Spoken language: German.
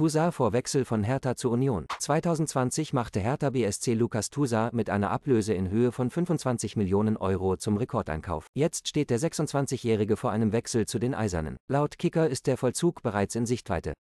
Tusa vor Wechsel von Hertha zu Union. 2020 machte Hertha BSC Lukas Tusa mit einer Ablöse in Höhe von 25 Millionen Euro zum Rekordeinkauf. Jetzt steht der 26-Jährige vor einem Wechsel zu den Eisernen. Laut Kicker ist der Vollzug bereits in Sichtweite.